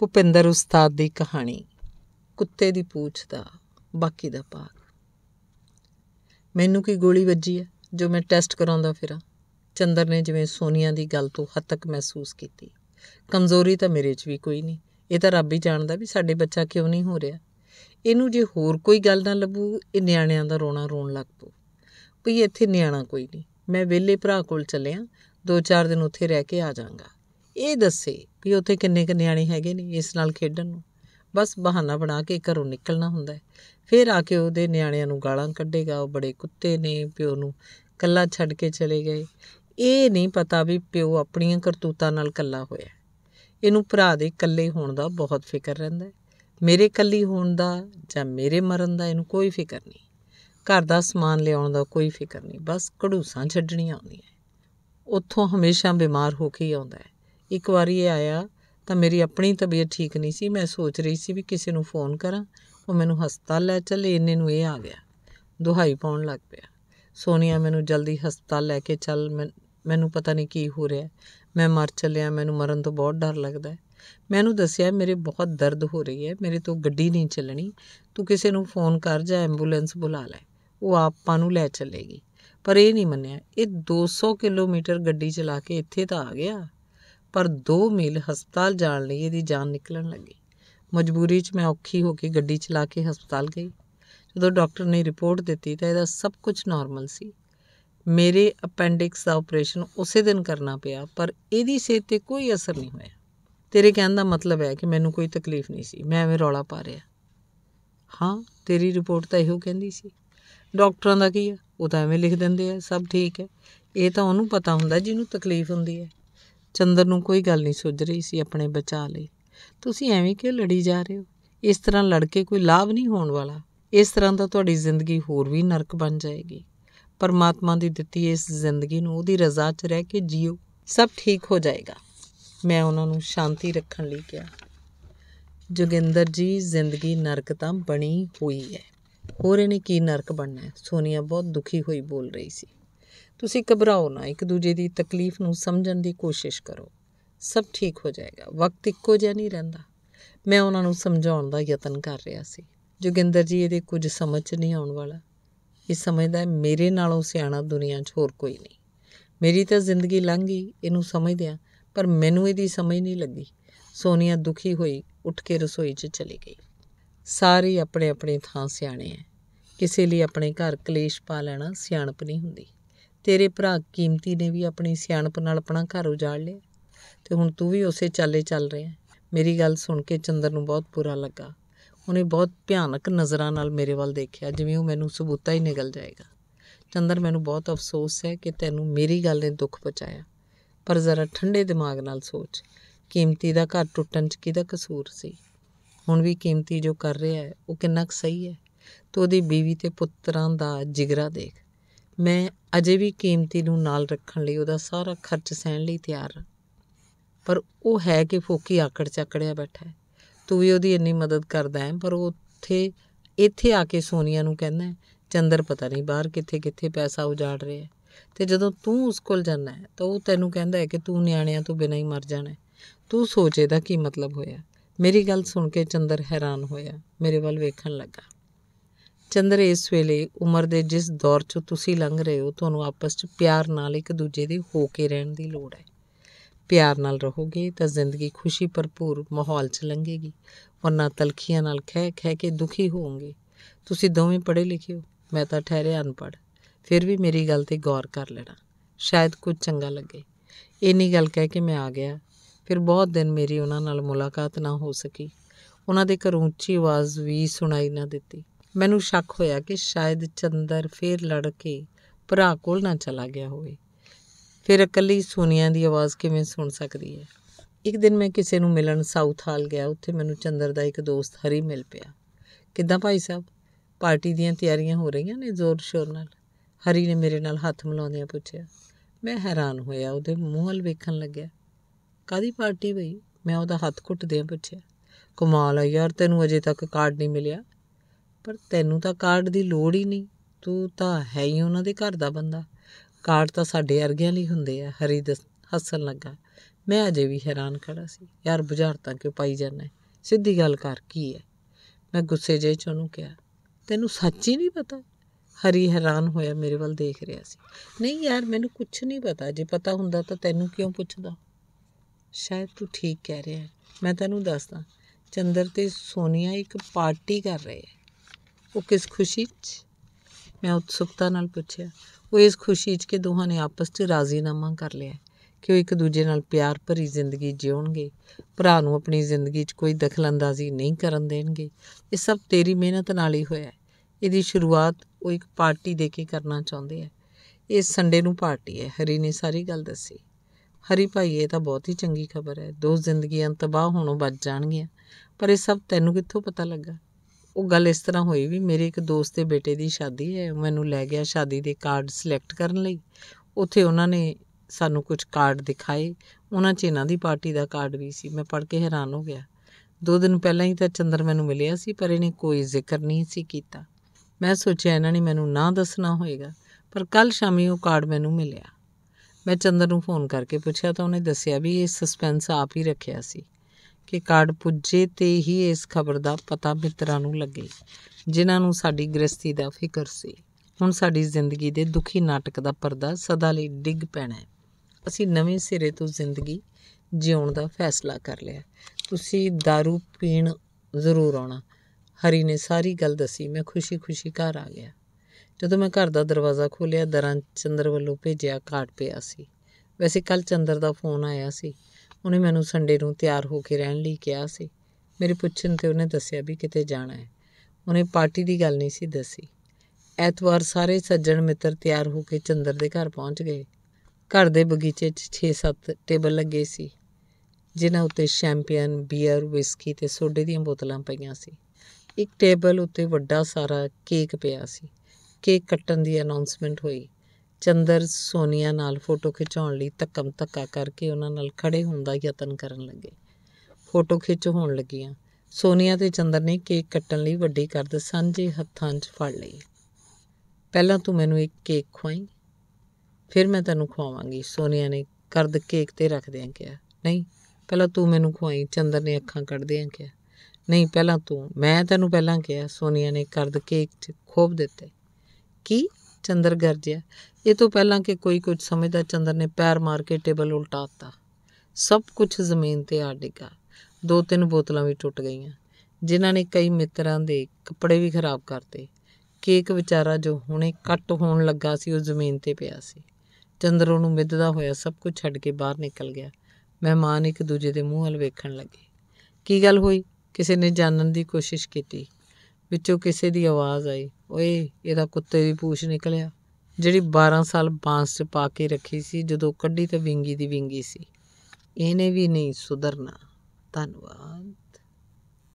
ਭੁਪਿੰਦਰ ਉਸਤਾਦ ਦੀ ਕਹਾਣੀ ਕੁੱਤੇ ਦੀ ਪੂਛ ਦਾ ਬਾਕੀ ਦਾ ਪਾਰ ਮੈਨੂੰ ਕੀ ਗੋਲੀ ਵੱਜੀ ਹੈ ਜੋ ਮੈਂ ਟੈਸਟ ਕਰਾਉਂਦਾ ਫਿਰਾਂ ਚੰਦਰ ਨੇ ਜਿਵੇਂ ਸੋਨੀਆ ਦੀ ਗੱਲ ਤੋਂ ਹੱਤਕ ਮਹਿਸੂਸ ਕੀਤੀ ਕਮਜ਼ੋਰੀ ਤਾਂ ਮੇਰੇ 'ਚ ਵੀ ਕੋਈ ਨਹੀਂ ਇਹ ਤਾਂ ਰੱਬ ਹੀ ਜਾਣਦਾ ਵੀ ਸਾਡੇ ਬੱਚਾ ਕਿਉਂ ਨਹੀਂ ਹੋ ਰਿਹਾ ਇਹਨੂੰ ਜੇ ਹੋਰ ਕੋਈ ਗੱਲ ਨਾ ਲੱਭੂ ਇਹ ਨਿਆਣਿਆਂ ਦਾ ਰੋਣਾ ਰੋਣ ਲੱਗ ਪਊ ਕੋਈ ਇੱਥੇ ਨਿਆਣਾ ਕੋਈ ਨਹੀਂ ਮੈਂ ਵਿਹਲੇ ਭਰਾ ਕੋਲ ਚੱਲਿਆ ਦੋ ਚਾਰ ਦਿਨ ਉੱਥੇ ਰਹਿ ਕੇ ਆ ਜਾਵਾਂਗਾ ਇਹ ਦੱਸੇ ਵੀ ਉੱਥੇ ਕਿੰਨੇ ਕ ਨਿਆਣੇ ਹੈਗੇ ਨੇ ਇਸ ਨਾਲ ਖੇਡਣ ਨੂੰ ਬਸ ਬਹਾਨਾ ਬਣਾ ਕੇ ਘਰੋਂ ਨਿਕਲਣਾ ਹੁੰਦਾ ਹੈ ਫਿਰ ਆ ਕੇ ਉਹਦੇ ਨਿਆਣਿਆਂ ਨੂੰ ਗਾਲਾਂ ਕੱਢੇਗਾ ਉਹ ਬੜੇ ਕੁੱਤੇ ਨੇ ਪਿਓ ਨੂੰ ਕੱਲਾ ਛੱਡ ਕੇ ਚਲੇ ਗਏ ਇਹ ਨਹੀਂ ਪਤਾ ਵੀ ਪਿਓ ਆਪਣੀਆਂ ਕਰਤੂਤਾਂ ਨਾਲ ਕੱਲਾ ਹੋਇਆ ਇਹਨੂੰ ਭਰਾ ਦੇ ਇਕੱਲੇ ਹੋਣ ਦਾ ਬਹੁਤ ਫਿਕਰ ਰਹਿੰਦਾ ਹੈ ਮੇਰੇ ਕੱਲੀ ਹੋਣ ਦਾ ਜਾਂ ਮੇਰੇ ਮਰਨ ਦਾ ਇਹਨੂੰ ਕੋਈ ਫਿਕਰ ਨਹੀਂ ਘਰ ਦਾ ਸਮਾਨ ਲਿਆਉਣ ਦਾ ਕੋਈ ਫਿਕਰ ਨਹੀਂ ਬਸ ਕੜੂਸਾਂ ਛੱਡਣੀਆਂ ਆਉਂਦੀਆਂ ਉੱਥੋਂ ਹਮੇਸ਼ਾ ਬਿਮਾਰ ਹੋ ਕੇ ਹੀ ਆਉਂਦਾ ਹੈ ਇੱਕ ਵਾਰੀ ਇਹ ਆਇਆ ਤਾਂ ਮੇਰੀ ਆਪਣੀ ਤਬੀਅਤ ਠੀਕ ਨਹੀਂ ਸੀ ਮੈਂ ਸੋਚ ਰਹੀ ਸੀ ਵੀ ਕਿਸੇ ਨੂੰ ਫੋਨ ਕਰਾਂ ਉਹ ਮੈਨੂੰ ਹਸਪਤਾਲ ਲੈ ਚੱਲੇ ਇੰਨੇ ਨੂੰ ਇਹ ਆ ਗਿਆ ਦੁਹਾਈ ਪਾਉਣ ਲੱਗ ਪਿਆ ਸੋਨੀਆ ਮੈਨੂੰ ਜਲਦੀ ਹਸਪਤਾਲ ਲੈ ਕੇ ਚੱਲ ਮੈਨੂੰ ਪਤਾ ਨਹੀਂ ਕੀ ਹੋ ਰਿਹਾ ਮੈਂ ਮਰ ਚੱਲਿਆ ਮੈਨੂੰ ਮਰਨ ਤੋਂ ਬਹੁਤ ਡਰ ਲੱਗਦਾ ਮੈਨੂੰ ਦੱਸਿਆ ਮੇਰੇ ਬਹੁਤ ਦਰਦ ਹੋ ਰਹੀ ਹੈ ਮੇਰੇ ਤੋਂ ਗੱਡੀ ਨਹੀਂ ਚੱਲਣੀ ਤੂੰ ਕਿਸੇ ਨੂੰ ਫੋਨ ਕਰ ਜਾ ਐਂਬੂਲੈਂਸ ਬੁਲਾ ਲੈ ਉਹ ਆਪਾਂ ਨੂੰ ਲੈ ਚੱਲੇਗੀ ਪਰ ਇਹ ਨਹੀਂ ਮੰਨਿਆ ਇਹ 200 ਕਿਲੋਮੀਟਰ ਗੱਡੀ ਚਲਾ ਕੇ ਇੱਥੇ ਤਾਂ ਆ ਗਿਆ ਪਰ 2 ਮੀਲ ਹਸਪਤਾਲ ਜਾਣ ਲਈ ਇਹਦੀ ਜਾਨ ਨਿਕਲਣ ਲੱਗੀ ਮਜਬੂਰੀ 'ਚ ਮੈਂ ਔਖੀ ਹੋ ਕੇ ਗੱਡੀ ਚਲਾ ਕੇ ਹਸਪਤਾਲ ਗਈ ਜਦੋਂ ਡਾਕਟਰ ਨੇ ਰਿਪੋਰਟ ਦਿੱਤੀ ਤਾਂ ਇਹਦਾ ਸਭ ਕੁਝ ਨਾਰਮਲ ਸੀ ਮੇਰੇ ਅਪੈਂਡਿਕਸ ਦਾ ਆਪਰੇਸ਼ਨ ਉਸੇ ਦਿਨ ਕਰਨਾ ਪਿਆ ਪਰ ਇਹਦੀ ਸਿਹਤ ਤੇ ਕੋਈ ਅਸਰ ਨਹੀਂ ਹੋਇਆ ਤੇਰੇ ਕਹਿਣ ਦਾ ਮਤਲਬ ਹੈ ਕਿ ਮੈਨੂੰ ਕੋਈ ਤਕਲੀਫ ਨਹੀਂ ਸੀ ਮੈਂ ਐਵੇਂ ਰੌਲਾ ਪਾ ਰਿਹਾ ਹਾਂ ਤੇਰੀ ਰਿਪੋਰਟ ਤਾਂ ਇਹੋ ਕਹਿੰਦੀ ਸੀ ਡਾਕਟਰਾਂ ਦਾ ਕੀ ਹੈ ਉਹ ਤਾਂ ਐਵੇਂ ਲਿਖ ਦਿੰਦੇ ਆ ਸਭ ਠੀਕ ਹੈ ਇਹ ਤਾਂ ਉਹਨੂੰ ਪਤਾ ਹੁੰਦਾ ਜਿਹਨੂੰ ਤਕਲੀਫ ਹੁੰਦੀ ਹੈ ਚੰਦਰ ਨੂੰ ਕੋਈ ਗੱਲ ਨਹੀਂ ਸੁੱਝ ਰਹੀ ਸੀ ਆਪਣੇ ਬਚਾ ਲਈ ਤੁਸੀਂ ਐਵੇਂ ਕਿਉਂ ਲੜੀ ਜਾ ਰਹੇ ਹੋ ਇਸ ਤਰ੍ਹਾਂ ਲੜ ਕੇ ਕੋਈ ਲਾਭ ਨਹੀਂ ਹੋਣ ਵਾਲਾ ਇਸ ਤਰ੍ਹਾਂ ਤਾਂ ਤੁਹਾਡੀ ਜ਼ਿੰਦਗੀ ਹੋਰ ਵੀ ਨਰਕ ਬਣ ਜਾਏਗੀ ਪਰਮਾਤਮਾ ਦੀ ਦਿੱਤੀ ਇਸ ਜ਼ਿੰਦਗੀ ਨੂੰ ਉਹਦੀ ਰਜ਼ਾ 'ਚ ਰਹਿ ਕੇ ਜੀਓ ਸਭ ਠੀਕ ਹੋ ਜਾਏਗਾ ਮੈਂ ਉਹਨਾਂ ਨੂੰ ਸ਼ਾਂਤੀ ਰੱਖਣ ਲਈ ਕਿਹਾ ਜੋਗਿੰਦਰ ਜੀ ਜ਼ਿੰਦਗੀ ਨਰਕ ਤਾਂ ਬਣੀ ਹੋਈ ਹੈ ਹੋਰ ਇਹਨੇ ਕੀ ਨਰਕ ਬਣਨਾ ਹੈ ਸੋਨੀਆ ਬਹੁਤ ਦੁਖੀ ਹੋਈ ਬੋਲ ਰਹੀ ਸੀ ਤੁਸੀਂ ਘਬਰਾਓ ਨਾ ਇੱਕ ਦੂਜੇ ਦੀ ਤਕਲੀਫ ਨੂੰ ਸਮਝਣ ਦੀ ਕੋਸ਼ਿਸ਼ ਕਰੋ ਸਭ ਠੀਕ ਹੋ ਜਾਏਗਾ ਵਕਤ ਇੱਕੋ ਜਿਹਾ ਨਹੀਂ ਰਹਿੰਦਾ ਮੈਂ ਉਹਨਾਂ ਨੂੰ ਸਮਝਾਉਣ ਦਾ ਯਤਨ ਕਰ ਰਿਹਾ ਸੀ ਜੋਗਿੰਦਰ ਜੀ ਇਹਦੇ ਕੁਝ ਸਮਝ ਨਹੀਂ ਆਉਣ ਵਾਲਾ ਇਹ ਸਮਝਦਾ ਮੇਰੇ ਨਾਲੋਂ ਸਿਆਣਾ ਦੁਨੀਆ 'ਚ ਹੋਰ ਕੋਈ ਨਹੀਂ ਮੇਰੀ ਤਾਂ ਜ਼ਿੰਦਗੀ ਲੰਘ ਗਈ ਇਹਨੂੰ ਸਮਝਦਿਆਂ ਪਰ ਮੈਨੂੰ ਇਹਦੀ ਸਮਝ ਨਹੀਂ ਲੱਗੀ ਸੋਨੀਆ ਦੁਖੀ ਹੋਈ ਉੱਠ ਕੇ ਰਸੋਈ 'ਚ ਚਲੀ ਗਈ ਸਾਰੇ ਆਪਣੇ ਆਪਣੇ ਥਾਂ ਸਿਆਣੇ ਐ ਕਿਸੇ ਲਈ ਆਪਣੇ ਘਰ ਕਲੇਸ਼ ਪਾ ਲੈਣਾ ਸਿਆਣਪ ਨਹੀਂ ਹੁੰਦੀ ਤੇਰੇ ਭਰਾ ਕੀਮਤੀ ਨੇ ਵੀ ਆਪਣੀ ਸਿਆਣਪ ਨਾਲ ਆਪਣਾ ਘਰ ਉਜਾੜ ਲਿਆ ਤੇ ਹੁਣ ਤੂੰ ਵੀ ਉਸੇ ਚਾਲੇ ਚੱਲ ਰਿਹਾ ਮੇਰੀ ਗੱਲ ਸੁਣ ਕੇ ਚੰਦਰ ਨੂੰ ਬਹੁਤ ਬੁਰਾ ਲੱਗਾ ਉਹਨੇ ਬਹੁਤ ਭਿਆਨਕ ਨਜ਼ਰਾਂ ਨਾਲ ਮੇਰੇ ਵੱਲ ਦੇਖਿਆ ਜਿਵੇਂ ਉਹ ਮੈਨੂੰ ਸਬੂਤਾ ਹੀ ਨਿਗਲ ਜਾਏਗਾ ਚੰਦਰ ਮੈਨੂੰ ਬਹੁਤ ਅਫਸੋਸ ਹੈ ਕਿ ਤੈਨੂੰ ਮੇਰੀ ਗੱਲ ਨੇ ਦੁੱਖ ਪਹੁੰਚਾਇਆ ਪਰ ਜ਼ਰਾ ਠੰਡੇ ਦਿਮਾਗ ਨਾਲ ਸੋਚ ਕੀਮਤੀ ਦਾ ਘਰ ਟੁੱਟਣ 'ਚ ਕਿਹਦਾ ਕਸੂਰ ਸੀ ਹੁਣ ਵੀ ਕੀਮਤੀ ਜੋ ਕਰ ਰਿਹਾ ਹੈ ਉਹ ਕਿੰਨਾ ਕੁ ਸਹੀ ਹੈ ਤੋ ਉਹਦੀ ਬੀਵੀ ਤੇ ਪੁੱਤਰਾਂ ਦਾ ਜਿਗਰਾ ਦੇਖ ਮੈਂ ਅਜੇ ਵੀ ਕੀਮਤੀ ਨੂੰ ਨਾਲ ਰੱਖਣ ਲਈ ਉਹਦਾ ਸਾਰਾ ਖਰਚ ਸਹਿਣ ਲਈ ਤਿਆਰ ਹਾਂ ਪਰ ਉਹ ਹੈ ਕਿ ਫੋਕੀ ਆਕੜ ਚੱਕੜਿਆ ਬੈਠਾ ਹੈ ਤੂੰ ਵੀ ਉਹਦੀ ਇੰਨੀ ਮਦਦ ਕਰਦਾ ਹੈ ਪਰ ਉਹ ਉੱਥੇ ਇੱਥੇ ਆ ਕੇ ਸੋਨੀਆ ਨੂੰ ਕਹਿੰਦਾ ਚੰਦਰ ਪਤਾ ਨਹੀਂ ਬਾਹਰ ਕਿੱਥੇ ਕਿੱਥੇ ਪੈਸਾ ਉਜਾੜ ਰਿਹਾ ਤੇ ਜਦੋਂ ਤੂੰ ਉਸ ਕੋਲ ਜਾਣਾ ਹੈ ਤਾਂ ਉਹ ਤੈਨੂੰ ਕਹਿੰਦਾ ਹੈ ਕਿ ਤੂੰ ਨਿਆਣਿਆਂ ਤੋਂ ਬਿਨਾਂ ਹੀ ਮਰ ਜਾਣਾ ਤੂੰ ਸੋਚੇ ਦਾ ਕੀ ਮਤਲਬ ਹੋਇਆ ਮੇਰੀ ਗੱਲ ਸੁਣ ਕੇ ਚੰਦਰ ਹੈਰਾਨ ਹੋਇਆ ਮੇਰੇ ਵੱਲ ਵੇਖਣ ਲੱਗਾ ਚੰਦਰ ਇਸ ਵੇਲੇ ਉਮਰ ਦੇ ਜਿਸ ਦੌਰ 'ਚੋਂ ਤੁਸੀਂ ਲੰਘ ਰਹੇ ਹੋ ਤੁਹਾਨੂੰ ਆਪਸ 'ਚ ਪਿਆਰ ਨਾਲ ਇੱਕ ਦੂਜੇ ਦੇ ਹੋ ਕੇ ਰਹਿਣ ਦੀ ਲੋੜ ਹੈ ਪਿਆਰ ਨਾਲ ਰਹੋਗੇ ਤਾਂ ਜ਼ਿੰਦਗੀ ਖੁਸ਼ੀ ਭਰਪੂਰ ਮਾਹੌਲ 'ਚ ਲੰਘੇਗੀ ਵਰਨਾ ਤਲਖੀਆਂ ਨਾਲ ਖਹਿ ਖਹਿ ਕੇ ਦੁਖੀ ਹੋਵੋਗੇ ਤੁਸੀਂ ਦੋਵੇਂ ਪੜ੍ਹੇ ਲਿਖੇ ਹੋ ਮੈਂ ਤਾਂ ਠਹਿਰਿਆ ਅਨਪੜ ਫਿਰ ਵੀ ਮੇਰੀ ਗੱਲ ਤੇ ਗੌਰ ਕਰ ਲੈਣਾ ਸ਼ਾਇਦ ਕੁਝ ਚੰਗਾ ਲੱਗੇ ਇੰਨੀ ਗੱਲ ਕਹਿ ਕੇ ਮੈਂ ਆ ਗਿਆ ਫਿਰ ਬਹੁਤ ਦਿਨ ਮੇਰੀ ਉਹਨਾਂ ਨਾਲ ਮੁਲਾਕਾਤ ਨਾ ਹੋ ਸਕੀ ਉਹਨਾਂ ਦੇ ਘਰੋਂ ਉੱਚੀ ਆਵਾਜ਼ ਵੀ ਸੁਣਾਈ ਨਾ ਦਿੱਤੀ ਮੈਨੂੰ ਸ਼ੱਕ ਹੋਇਆ ਕਿ ਸ਼ਾਇਦ ਚੰਦਰ ਫੇਰ ਲੜ ਕੇ ਭਰਾ ਕੋਲ ਨਾ ਚਲਾ ਗਿਆ ਹੋਵੇ ਫਿਰ ਇਕੱਲੀ ਸੋਨੀਆ ਦੀ ਆਵਾਜ਼ ਕਿਵੇਂ ਸੁਣ ਸਕਦੀ ਹੈ ਇੱਕ ਦਿਨ ਮੈਂ ਕਿਸੇ ਨੂੰ ਮਿਲਣ ਸਾਊਥ ਹਾਲ ਗਿਆ ਉੱਥੇ ਮੈਨੂੰ ਚੰਦਰ ਦਾ ਇੱਕ ਦੋਸਤ ਹਰੀ ਮਿਲ ਪਿਆ ਕਿੱਦਾਂ ਭਾਈ ਸਾਹਿਬ ਪਾਰਟੀ ਦੀਆਂ ਤਿਆਰੀਆਂ ਹੋ ਰਹੀਆਂ ਨੇ ਜ਼ੋਰ ਸ਼ੋਰ ਨਾਲ ਹਰੀ ਨੇ ਮੇਰੇ ਨਾਲ ਹੱਥ ਮਿਲਾਉਂਦਿਆਂ ਪੁੱਛਿਆ ਮੈਂ ਹੈਰਾਨ ਹੋਇਆ ਉਹਦੇ ਮੂੰਹ ਵੇਖਣ ਲੱਗਿਆ ਕਾਦੀ ਪਾਰਟੀ ਬਈ ਮੈਂ ਉਹਦਾ ਹੱਥ ਘੁੱਟਦਿਆਂ ਪੁੱਛਿਆ ਕਮਾਲ ਆ ਯਾਰ ਤੈਨੂੰ ਅਜੇ ਤੱਕ ਕਾਰਡ ਨਹੀਂ ਮਿਲਿਆ ਪਰ ਤੈਨੂੰ ਤਾਂ ਕਾਰਡ ਦੀ ਲੋੜ ਹੀ ਨਹੀਂ ਤੂੰ ਤਾਂ ਹੈ ਹੀ ਉਹਨਾਂ ਦੇ ਘਰ ਦਾ ਬੰਦਾ ਕਾਰਡ ਤਾਂ ਸਾਡੇ ਅਰਗਿਆਂ ਲਈ ਹੁੰਦੇ ਆ ਹਰੀ ਦਸ ਹੱਸਣ ਲੱਗਾ ਮੈਂ ਅਜੇ ਵੀ ਹੈਰਾਨ ਖੜਾ ਸੀ ਯਾਰ ਬੁਝਾਰ ਤਾਂ ਕਿਉਂ ਪਾਈ ਜਾਂਦਾ ਸਿੱਧੀ ਗੱਲ ਕਰ ਕੀ ਹੈ ਮੈਂ ਗੁੱਸੇ ਜਿਹੇ ਚ ਉਹਨੂੰ ਕਿਹਾ ਤੈਨੂੰ ਸੱਚ ਹੀ ਨਹੀਂ ਪਤਾ ਹਰੀ ਹੈਰਾਨ ਹੋਇਆ ਮੇਰੇ ਵੱਲ ਦੇਖ ਰਿਹਾ ਸੀ ਨਹੀਂ ਯਾਰ ਮੈਨੂੰ ਕੁਝ ਨਹੀਂ ਪਤਾ ਜੇ ਪਤਾ ਹੁੰਦਾ ਤਾਂ ਤੈਨੂੰ ਕਿਉਂ ਪੁੱਛਦਾ ਸ਼ਾਇਦ ਤੂੰ ਠੀਕ ਕਹਿ ਰਿਹਾ ਮੈਂ ਤੈਨੂੰ ਦੱਸਦਾ ਚੰਦਰ ਤੇ ਸੋਨੀਆ ਇੱਕ ਪਾਰਟੀ ਕਰ ਰਹੇ ਆ ਉਹ ਕਿਸ ਖੁਸ਼ੀ 'ਚ ਮੈਂ ਉਤਸੁਕਤਾ ਨਾਲ ਪੁੱਛਿਆ ਉਹ ਇਸ ਖੁਸ਼ੀ 'ਚ ਕਿ ਦੋਹਾਂ ਨੇ ਆਪਸ 'ਚ ਰਾਜ਼ੀਨਾਮਾ ਕਰ ਲਿਆ ਕਿ ਉਹ ਇੱਕ ਦੂਜੇ ਨਾਲ ਪਿਆਰ ਭਰੀ ਜ਼ਿੰਦਗੀ ਜਿਉਣਗੇ ਭਰਾ ਨੂੰ ਆਪਣੀ ਜ਼ਿੰਦਗੀ 'ਚ ਕੋਈ ਦਖਲਅੰਦਾਜ਼ੀ ਨਹੀਂ ਕਰਨ ਦੇਣਗੇ ਇਹ ਸਭ ਤੇਰੀ ਮਿਹਨਤ ਨਾਲ ਹੀ ਹੋਇਆ ਇਹਦੀ ਸ਼ੁਰੂਆਤ ਉਹ ਇੱਕ ਪਾਰਟੀ ਦੇ ਕੇ ਕਰਨਾ ਚਾਹੁੰਦੇ ਆ ਇਸ ਸੰਡੇ ਨੂੰ ਪਾਰਟੀ ਹੈ ਹਰੀ ਨੇ ਸਾਰੀ ਗੱਲ ਦੱਸੀ ਹਰੀ ਭਾਈ ਇਹ ਤਾਂ ਬਹੁਤ ਹੀ ਚੰਗੀ ਖਬਰ ਹੈ ਦੋ ਜ਼ਿੰਦਗੀਆਂ ਤਬਾਹ ਹੋਣੋਂ ਬਚ ਜਾਣਗੀਆਂ ਪਰ ਇਹ ਸਭ ਤੈਨੂੰ ਕਿੱਥੋਂ ਪਤਾ ਲੱਗਾ ਉਹ ਗੱਲ ਇਸ ਤਰ੍ਹਾਂ ਹੋਈ ਵੀ ਮੇਰੇ ਇੱਕ ਦੋਸਤ ਦੇ ਬੇਟੇ ਦੀ ਸ਼ਾਦੀ ਹੈ ਮੈਨੂੰ ਲੈ ਗਿਆ ਸ਼ਾਦੀ ਦੇ ਕਾਰਡ ਸਿਲੈਕਟ ਕਰਨ ਲਈ ਉੱਥੇ ਉਹਨਾਂ ਨੇ ਸਾਨੂੰ ਕੁਝ ਕਾਰਡ ਦਿਖਾਏ ਉਹਨਾਂ 'ਚ ਇਹਨਾਂ ਦੀ ਪਾਰਟੀ ਦਾ ਕਾਰਡ ਵੀ ਸੀ ਮੈਂ ਪੜ੍ਹ ਕੇ ਹੈਰਾਨ ਹੋ ਗਿਆ ਦੋ ਦਿਨ ਪਹਿਲਾਂ ਹੀ ਤਾਂ ਚੰਦਰ ਮੈਨੂੰ ਮਿਲਿਆ ਸੀ ਪਰ ਇਹਨੇ ਕੋਈ ਜ਼ਿਕਰ ਨਹੀਂ ਸੀ ਕੀਤਾ ਮੈਂ ਸੋਚਿਆ ਇਹਨਾਂ ਨੇ ਮੈਨੂੰ ਨਾ ਦੱਸਣਾ ਹੋਏਗਾ ਪਰ ਕੱਲ ਸ਼ਾਮੀ ਉਹ ਕਾਰਡ ਮੈਨੂੰ ਮਿਲਿਆ ਮੈਂ ਚੰਦਰ ਨੂੰ ਫੋਨ ਕਰਕੇ ਪੁੱਛਿਆ ਤਾਂ ਉਹਨੇ ਦੱਸਿਆ ਵੀ ਇਹ ਸਸਪੈਂਸ ਆਪ ਹੀ ਰੱਖਿਆ ਸੀ ਕਿ ਕਾਰਡ ਪੁੱਜੇ ਤੇ ਹੀ ਇਸ ਖਬਰ ਦਾ ਪਤਾ ਮਿੱਤਰਾਂ ਨੂੰ ਲੱਗੇ ਜਿਨ੍ਹਾਂ ਨੂੰ ਸਾਡੀ ਗ੍ਰਸਤੀ ਦਾ ਫਿਕਰ ਸੀ ਹੁਣ ਸਾਡੀ ਜ਼ਿੰਦਗੀ ਦੇ ਦੁਖੀ ਨਾਟਕ ਦਾ ਪਰਦਾ ਸਦਾ ਲਈ ਡਿੱਗ ਪੈਣਾ ਹੈ ਅਸੀਂ ਨਵੇਂ ਸਿਰੇ ਤੋਂ ਜ਼ਿੰਦਗੀ ਜਿਉਣ ਦਾ ਫੈਸਲਾ ਕਰ ਲਿਆ ਤੁਸੀਂ दारू ਪੀਣ ਜ਼ਰੂਰ ਆਉਣਾ ਹਰੀ ਨੇ ਸਾਰੀ ਗੱਲ ਦੱਸੀ ਮੈਂ ਖੁਸ਼ੀ-ਖੁਸ਼ੀ ਘਰ ਆ ਗਿਆ ਜਦੋਂ ਮੈਂ ਘਰ ਦਾ ਦਰਵਾਜ਼ਾ ਖੋਲ੍ਹਿਆ ਦਰਾਂ ਚੰਦਰ ਵੱਲੋਂ ਭੇਜਿਆ ਕਾਰਡ ਪਿਆ ਸੀ ਵੈਸੇ ਕੱਲ ਚੰਦਰ ਦਾ ਫੋਨ ਆਇਆ ਸੀ ਉਹਨੇ ਮੈਨੂੰ ਸੰਡੇ ਨੂੰ ਤਿਆਰ ਹੋ ਕੇ ਰਹਿਣ ਲਈ ਕਿਹਾ ਸੀ ਮੇਰੇ ਪੁੱਛਣ ਤੇ ਉਹਨੇ ਦੱਸਿਆ ਵੀ ਕਿਤੇ ਜਾਣਾ ਹੈ ਉਹਨੇ ਪਾਰਟੀ ਦੀ ਗੱਲ ਨਹੀਂ ਸੀ ਦੱਸੀ ਐਤਵਾਰ ਸਾਰੇ ਸੱਜਣ ਮਿੱਤਰ ਤਿਆਰ ਹੋ ਕੇ ਚੰਦਰ ਦੇ ਘਰ ਪਹੁੰਚ ਗਏ ਘਰ ਦੇ ਬਗੀਚੇ 'ਚ 6-7 ਟੇਬਲ ਲੱਗੇ ਸੀ ਜਿਨ੍ਹਾਂ ਉੱਤੇ ਸ਼ੈਂਪੀਅਨ ਬੀਅਰ ਵਿਸਕੀ ਤੇ ਸੋਡੇ ਦੀਆਂ ਬੋਤਲਾਂ ਪਈਆਂ ਸੀ ਇੱਕ ਟੇਬਲ ਉੱਤੇ ਵੱਡਾ ਸਾਰਾ ਕੇਕ ਪਿਆ ਸੀ ਕੇਕ ਕੱਟਣ ਦੀ ਅਨਾਉਂਸਮੈਂਟ ਹੋਈ ਚੰਦਰ ਸੋਨੀਆ ਨਾਲ ਫੋਟੋ ਖਿਚਾਉਣ ਲਈ ਧੱਕਮ ਧੱਕਾ ਕਰਕੇ ਉਹਨਾਂ ਨਾਲ ਖੜੇ ਹੋਣ ਦਾ ਯਤਨ ਕਰਨ ਲੱਗੇ ਫੋਟੋ ਖਿੱਚ ਹੋਣ ਲੱਗੀਆਂ ਸੋਨੀਆ ਤੇ ਚੰਦਰ ਨੇ ਕੇਕ ਕੱਟਣ ਲਈ ਵੱਡੀ ਕਰਦ ਸਾਂਝੇ ਹੱਥਾਂ 'ਚ ਫੜ ਲਈ ਪਹਿਲਾਂ ਤੂੰ ਮੈਨੂੰ ਇੱਕ ਕੇਕ ਖਵਾਈ ਫਿਰ ਮੈਂ ਤੈਨੂੰ ਖਵਾਵਾਂਗੀ ਸੋਨੀਆ ਨੇ ਕਰਦ ਕੇਕ ਤੇ ਰੱਖਦਿਆਂ ਕਿਹਾ ਨਹੀਂ ਪਹਿਲਾਂ ਤੂੰ ਮੈਨੂੰ ਖਵਾਈ ਚੰਦਰ ਨੇ ਅੱਖਾਂ ਕੱਢਦਿਆਂ ਕਿਹਾ ਨਹੀਂ ਪਹਿਲਾਂ ਤੂੰ ਮੈਂ ਤੈਨੂੰ ਪਹਿਲਾਂ ਕਿਹਾ ਸੋਨੀਆ ਨੇ ਕਰਦ ਕੇਕ 'ਚ ਖੋਬ ਦਿੱਤੇ ਕੀ ਚੰਦਰ ਗਰਜਿਆ ਇਹ ਤੋਂ ਪਹਿਲਾਂ ਕਿ ਕੋਈ ਕੁਝ ਸਮਝਦਾ ਚੰਦਰ ਨੇ ਪੈਰ ਮਾਰ ਕੇ ਟੇਬਲ ਉਲਟਾ ਦਿੱਤਾ ਸਭ ਕੁਝ ਜ਼ਮੀਨ ਤੇ ਆ ਡਿੱਗਾ ਦੋ ਤਿੰਨ ਬੋਤਲਾਂ ਵੀ ਟੁੱਟ ਗਈਆਂ ਜਿਨ੍ਹਾਂ ਨੇ ਕਈ ਮਿੱਤਰਾਂ ਦੇ ਕੱਪੜੇ ਵੀ ਖਰਾਬ ਕਰਤੇ ਕੇਕ ਵਿਚਾਰਾ ਜੋ ਹੁਣੇ ਕੱਟ ਹੋਣ ਲੱਗਾ ਸੀ ਉਹ ਜ਼ਮੀਨ ਤੇ ਪਿਆ ਸੀ ਚੰਦਰ ਨੂੰ ਮਿੱਧਦਾ ਹੋਇਆ ਸਭ ਕੁਝ ਛੱਡ ਕੇ ਬਾਹਰ ਨਿਕਲ ਗਿਆ ਮਹਿਮਾਨ ਇੱਕ ਦੂਜੇ ਦੇ ਮੂੰਹ ਹਲ ਵੇਖਣ ਲੱਗੇ ਕੀ ਗੱਲ ਹੋਈ ਕਿਸੇ ਨੇ ਜਾਣਨ ਦੀ ਕੋਸ਼ਿਸ਼ ਕੀਤੀ ਵਿੱਚੋਂ ਕਿਸੇ ਦੀ ਆਵਾਜ਼ ਆਈ ਓਏ ਇਹਦਾ ਕੁੱਤੇ ਦੀ ਪੂਛ ਨਿਕਲਿਆ ਜਿਹੜੀ 12 ਸਾਲ ਬਾਂਸ 'ਚ ਪਾ ਕੇ ਰੱਖੀ ਸੀ ਜਦੋਂ ਕੱਢੀ ਤਾਂ ਵਿੰਗੀ ਦੀ ਵਿੰਗੀ ਸੀ ਇਹਨੇ ਵੀ ਨਹੀਂ ਸੁਧਰਨਾ ਧੰਨਵਾਦ